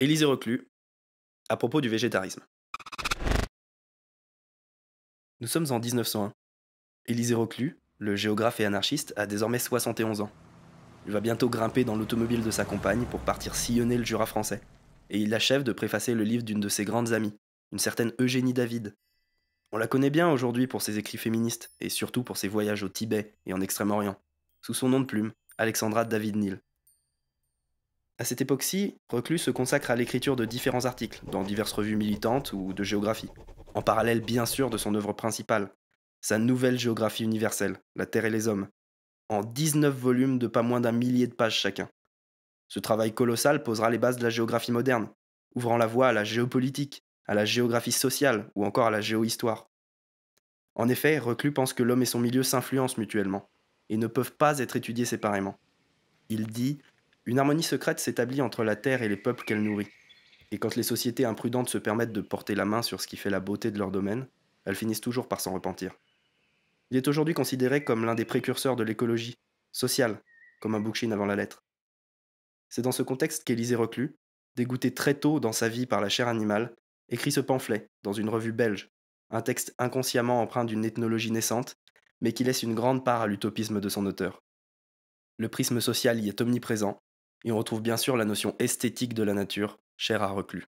Élisée Reclus, à propos du végétarisme. Nous sommes en 1901. Élisée Reclus, le géographe et anarchiste, a désormais 71 ans. Il va bientôt grimper dans l'automobile de sa compagne pour partir sillonner le Jura français. Et il achève de préfacer le livre d'une de ses grandes amies, une certaine Eugénie David. On la connaît bien aujourd'hui pour ses écrits féministes, et surtout pour ses voyages au Tibet et en Extrême-Orient. Sous son nom de plume, Alexandra David Neal. À cette époque-ci, Reclus se consacre à l'écriture de différents articles, dans diverses revues militantes ou de géographie, en parallèle bien sûr de son œuvre principale, sa nouvelle géographie universelle, La Terre et les Hommes, en 19 volumes de pas moins d'un millier de pages chacun. Ce travail colossal posera les bases de la géographie moderne, ouvrant la voie à la géopolitique, à la géographie sociale ou encore à la géohistoire. En effet, Reclus pense que l'homme et son milieu s'influencent mutuellement et ne peuvent pas être étudiés séparément. Il dit une harmonie secrète s'établit entre la Terre et les peuples qu'elle nourrit. Et quand les sociétés imprudentes se permettent de porter la main sur ce qui fait la beauté de leur domaine, elles finissent toujours par s'en repentir. Il est aujourd'hui considéré comme l'un des précurseurs de l'écologie sociale, comme un bookchin avant la lettre. C'est dans ce contexte qu'Élisée Reclus, dégoûtée très tôt dans sa vie par la chair animale, écrit ce pamphlet dans une revue belge, un texte inconsciemment empreint d'une ethnologie naissante, mais qui laisse une grande part à l'utopisme de son auteur. Le prisme social y est omniprésent, et on retrouve bien sûr la notion esthétique de la nature, chère à Reclus.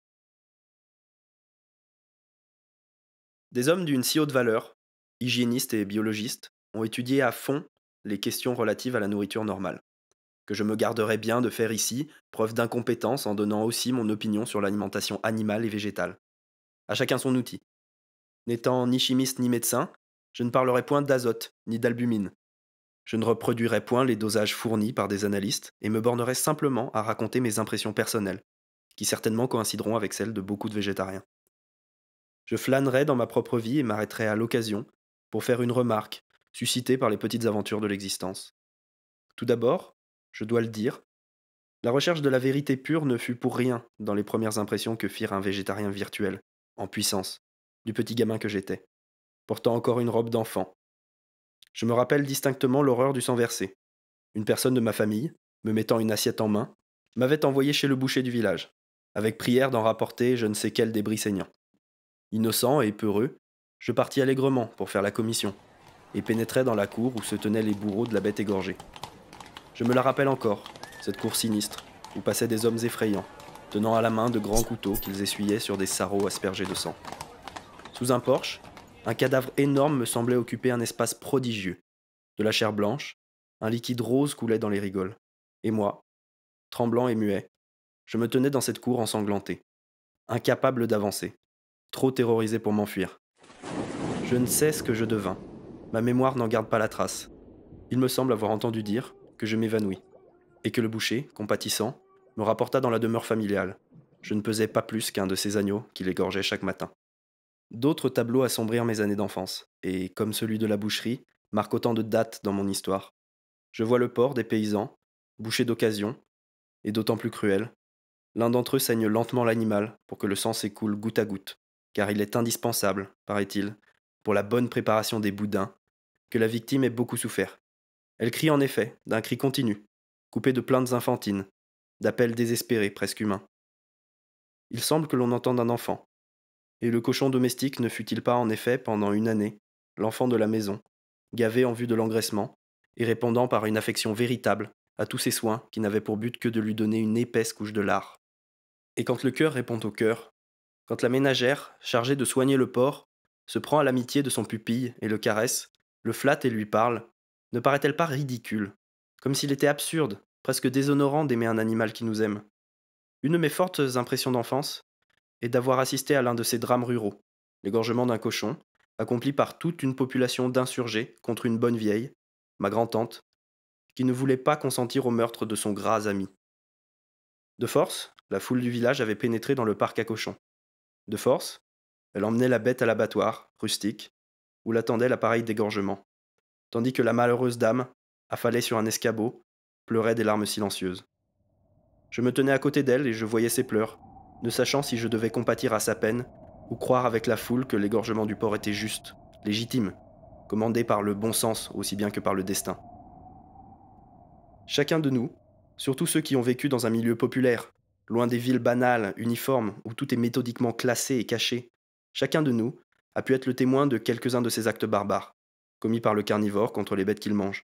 Des hommes d'une si haute valeur, hygiénistes et biologistes, ont étudié à fond les questions relatives à la nourriture normale, que je me garderai bien de faire ici, preuve d'incompétence en donnant aussi mon opinion sur l'alimentation animale et végétale. À chacun son outil. N'étant ni chimiste ni médecin, je ne parlerai point d'azote ni d'albumine, je ne reproduirai point les dosages fournis par des analystes et me bornerai simplement à raconter mes impressions personnelles, qui certainement coïncideront avec celles de beaucoup de végétariens. Je flânerai dans ma propre vie et m'arrêterai à l'occasion pour faire une remarque suscitée par les petites aventures de l'existence. Tout d'abord, je dois le dire, la recherche de la vérité pure ne fut pour rien dans les premières impressions que firent un végétarien virtuel, en puissance, du petit gamin que j'étais, portant encore une robe d'enfant, je me rappelle distinctement l'horreur du sang versé. Une personne de ma famille, me mettant une assiette en main, m'avait envoyé chez le boucher du village, avec prière d'en rapporter je ne sais quel débris saignant. Innocent et peureux, je partis allègrement pour faire la commission, et pénétrai dans la cour où se tenaient les bourreaux de la bête égorgée. Je me la rappelle encore, cette cour sinistre, où passaient des hommes effrayants, tenant à la main de grands couteaux qu'ils essuyaient sur des sarraux aspergés de sang. Sous un porche, un cadavre énorme me semblait occuper un espace prodigieux. De la chair blanche, un liquide rose coulait dans les rigoles. Et moi, tremblant et muet, je me tenais dans cette cour ensanglantée, incapable d'avancer, trop terrorisé pour m'enfuir. Je ne sais ce que je devins. Ma mémoire n'en garde pas la trace. Il me semble avoir entendu dire que je m'évanouis, et que le boucher, compatissant, me rapporta dans la demeure familiale. Je ne pesais pas plus qu'un de ces agneaux qu'il égorgeait chaque matin. D'autres tableaux assombrirent mes années d'enfance, et comme celui de la boucherie, marquent autant de dates dans mon histoire. Je vois le port des paysans, bouchés d'occasion, et d'autant plus cruel. L'un d'entre eux saigne lentement l'animal pour que le sang s'écoule goutte à goutte, car il est indispensable, paraît-il, pour la bonne préparation des boudins, que la victime ait beaucoup souffert. Elle crie en effet, d'un cri continu, coupé de plaintes infantines, d'appels désespérés, presque humains. Il semble que l'on entende un enfant, et le cochon domestique ne fut-il pas en effet pendant une année l'enfant de la maison, gavé en vue de l'engraissement, et répondant par une affection véritable à tous ses soins qui n'avaient pour but que de lui donner une épaisse couche de lard. Et quand le cœur répond au cœur, quand la ménagère, chargée de soigner le porc, se prend à l'amitié de son pupille et le caresse, le flatte et lui parle, ne paraît-elle pas ridicule Comme s'il était absurde, presque déshonorant d'aimer un animal qui nous aime. Une de mes fortes impressions d'enfance et d'avoir assisté à l'un de ces drames ruraux, l'égorgement d'un cochon, accompli par toute une population d'insurgés contre une bonne vieille, ma grand-tante, qui ne voulait pas consentir au meurtre de son gras ami. De force, la foule du village avait pénétré dans le parc à cochons. De force, elle emmenait la bête à l'abattoir, rustique, où l'attendait l'appareil d'égorgement, tandis que la malheureuse dame, affalée sur un escabeau, pleurait des larmes silencieuses. Je me tenais à côté d'elle et je voyais ses pleurs, ne sachant si je devais compatir à sa peine ou croire avec la foule que l'égorgement du porc était juste, légitime, commandé par le bon sens aussi bien que par le destin. Chacun de nous, surtout ceux qui ont vécu dans un milieu populaire, loin des villes banales, uniformes, où tout est méthodiquement classé et caché, chacun de nous a pu être le témoin de quelques-uns de ces actes barbares, commis par le carnivore contre les bêtes qu'il mange.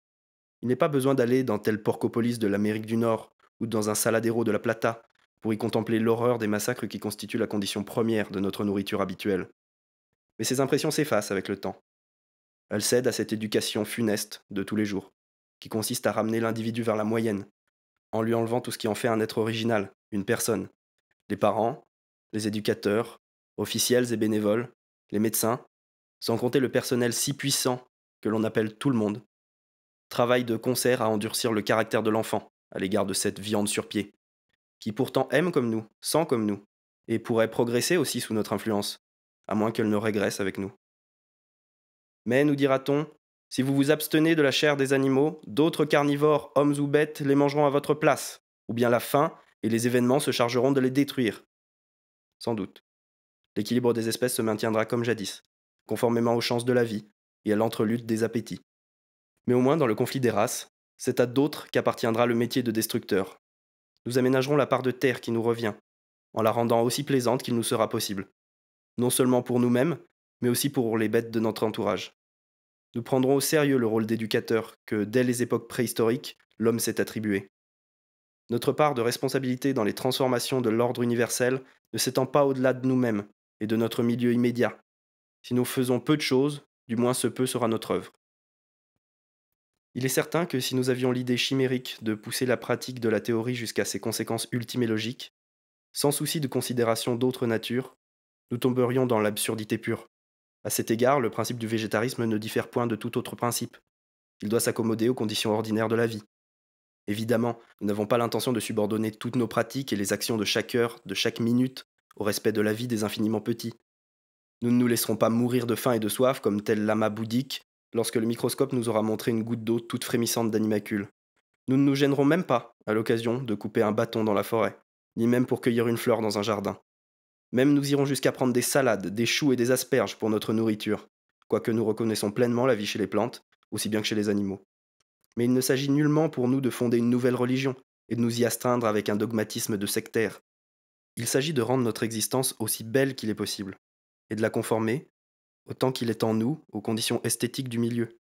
Il n'est pas besoin d'aller dans telle porcopolis de l'Amérique du Nord ou dans un saladero de la Plata pour y contempler l'horreur des massacres qui constituent la condition première de notre nourriture habituelle. Mais ces impressions s'effacent avec le temps. Elles cèdent à cette éducation funeste de tous les jours, qui consiste à ramener l'individu vers la moyenne, en lui enlevant tout ce qui en fait un être original, une personne. Les parents, les éducateurs, officiels et bénévoles, les médecins, sans compter le personnel si puissant que l'on appelle tout le monde, travaillent de concert à endurcir le caractère de l'enfant à l'égard de cette viande sur pied, qui pourtant aiment comme nous, sent comme nous, et pourraient progresser aussi sous notre influence, à moins qu'elles ne régresse avec nous. Mais, nous dira-t-on, si vous vous abstenez de la chair des animaux, d'autres carnivores, hommes ou bêtes, les mangeront à votre place, ou bien la faim et les événements se chargeront de les détruire. Sans doute. L'équilibre des espèces se maintiendra comme jadis, conformément aux chances de la vie et à l'entrelutte des appétits. Mais au moins dans le conflit des races, c'est à d'autres qu'appartiendra le métier de destructeur, nous aménagerons la part de terre qui nous revient, en la rendant aussi plaisante qu'il nous sera possible, non seulement pour nous-mêmes, mais aussi pour les bêtes de notre entourage. Nous prendrons au sérieux le rôle d'éducateur que, dès les époques préhistoriques, l'homme s'est attribué. Notre part de responsabilité dans les transformations de l'ordre universel ne s'étend pas au-delà de nous-mêmes et de notre milieu immédiat. Si nous faisons peu de choses, du moins ce peu sera notre œuvre. Il est certain que si nous avions l'idée chimérique de pousser la pratique de la théorie jusqu'à ses conséquences ultimes et logiques, sans souci de considération d'autre nature, nous tomberions dans l'absurdité pure. À cet égard, le principe du végétarisme ne diffère point de tout autre principe. Il doit s'accommoder aux conditions ordinaires de la vie. Évidemment, nous n'avons pas l'intention de subordonner toutes nos pratiques et les actions de chaque heure, de chaque minute, au respect de la vie des infiniment petits. Nous ne nous laisserons pas mourir de faim et de soif comme tel lama bouddhique lorsque le microscope nous aura montré une goutte d'eau toute frémissante d'animacule. Nous ne nous gênerons même pas, à l'occasion, de couper un bâton dans la forêt, ni même pour cueillir une fleur dans un jardin. Même nous irons jusqu'à prendre des salades, des choux et des asperges pour notre nourriture, quoique nous reconnaissons pleinement la vie chez les plantes, aussi bien que chez les animaux. Mais il ne s'agit nullement pour nous de fonder une nouvelle religion et de nous y astreindre avec un dogmatisme de sectaire. Il s'agit de rendre notre existence aussi belle qu'il est possible, et de la conformer, autant qu'il est en nous, aux conditions esthétiques du milieu.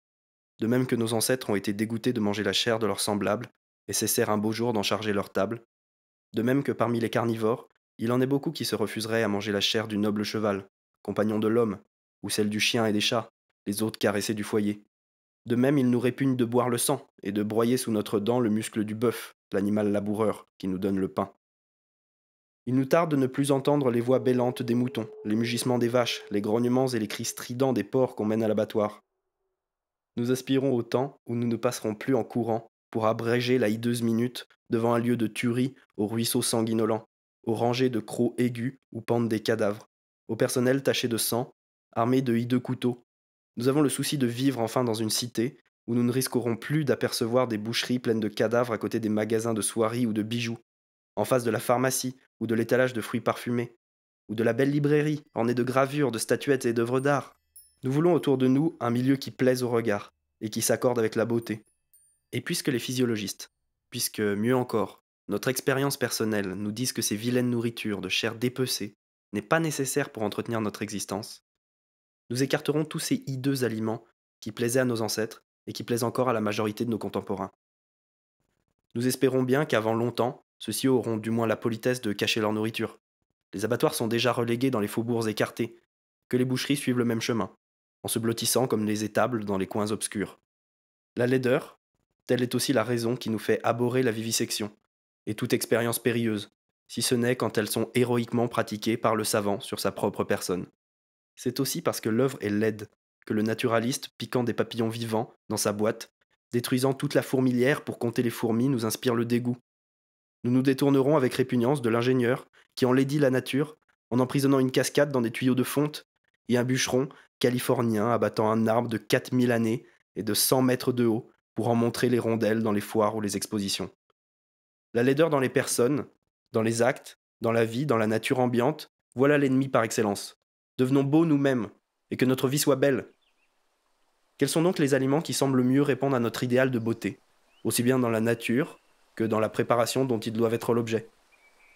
De même que nos ancêtres ont été dégoûtés de manger la chair de leurs semblables, et cessèrent un beau jour d'en charger leur table. De même que parmi les carnivores, il en est beaucoup qui se refuseraient à manger la chair du noble cheval, compagnon de l'homme, ou celle du chien et des chats, les autres caressés du foyer. De même, il nous répugne de boire le sang, et de broyer sous notre dent le muscle du bœuf, l'animal laboureur, qui nous donne le pain. Il nous tarde de ne plus entendre les voix bêlantes des moutons, les mugissements des vaches, les grognements et les cris stridents des porcs qu'on mène à l'abattoir. Nous aspirons au temps où nous ne passerons plus en courant pour abréger la hideuse minute devant un lieu de tuerie aux ruisseaux sanguinolents, aux rangées de crocs aigus où pendent des cadavres, au personnel tachés de sang, armés de hideux couteaux. Nous avons le souci de vivre enfin dans une cité où nous ne risquerons plus d'apercevoir des boucheries pleines de cadavres à côté des magasins de soieries ou de bijoux, en face de la pharmacie ou de l'étalage de fruits parfumés, ou de la belle librairie ornée de gravures, de statuettes et d'œuvres d'art. Nous voulons autour de nous un milieu qui plaise au regard et qui s'accorde avec la beauté. Et puisque les physiologistes, puisque mieux encore, notre expérience personnelle nous disent que ces vilaines nourritures de chair dépecée n'est pas nécessaire pour entretenir notre existence, nous écarterons tous ces hideux aliments qui plaisaient à nos ancêtres et qui plaisent encore à la majorité de nos contemporains. Nous espérons bien qu'avant longtemps, ceux-ci auront du moins la politesse de cacher leur nourriture. Les abattoirs sont déjà relégués dans les faubourgs écartés. Que les boucheries suivent le même chemin, en se blottissant comme les étables dans les coins obscurs. La laideur, telle est aussi la raison qui nous fait abhorrer la vivisection, et toute expérience périlleuse, si ce n'est quand elles sont héroïquement pratiquées par le savant sur sa propre personne. C'est aussi parce que l'œuvre est laide que le naturaliste, piquant des papillons vivants dans sa boîte, détruisant toute la fourmilière pour compter les fourmis, nous inspire le dégoût, nous nous détournerons avec répugnance de l'ingénieur qui enlaidit la nature en emprisonnant une cascade dans des tuyaux de fonte et un bûcheron californien abattant un arbre de 4000 années et de 100 mètres de haut pour en montrer les rondelles dans les foires ou les expositions. La laideur dans les personnes, dans les actes, dans la vie, dans la nature ambiante, voilà l'ennemi par excellence. Devenons beaux nous-mêmes et que notre vie soit belle. Quels sont donc les aliments qui semblent mieux répondre à notre idéal de beauté, aussi bien dans la nature que dans la préparation dont ils doivent être l'objet.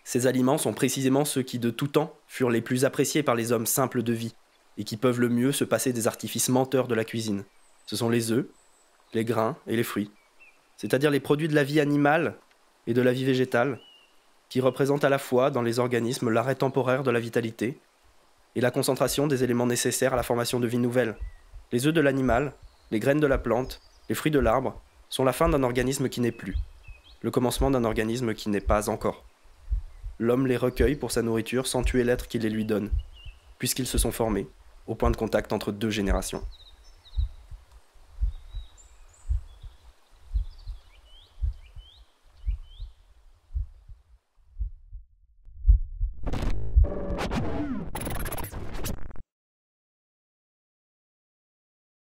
Ces aliments sont précisément ceux qui de tout temps furent les plus appréciés par les hommes simples de vie, et qui peuvent le mieux se passer des artifices menteurs de la cuisine. Ce sont les œufs, les grains et les fruits, c'est-à-dire les produits de la vie animale et de la vie végétale, qui représentent à la fois dans les organismes l'arrêt temporaire de la vitalité et la concentration des éléments nécessaires à la formation de vie nouvelle. Les œufs de l'animal, les graines de la plante, les fruits de l'arbre sont la fin d'un organisme qui n'est plus, le commencement d'un organisme qui n'est pas encore. L'homme les recueille pour sa nourriture sans tuer l'être qui les lui donne, puisqu'ils se sont formés, au point de contact entre deux générations.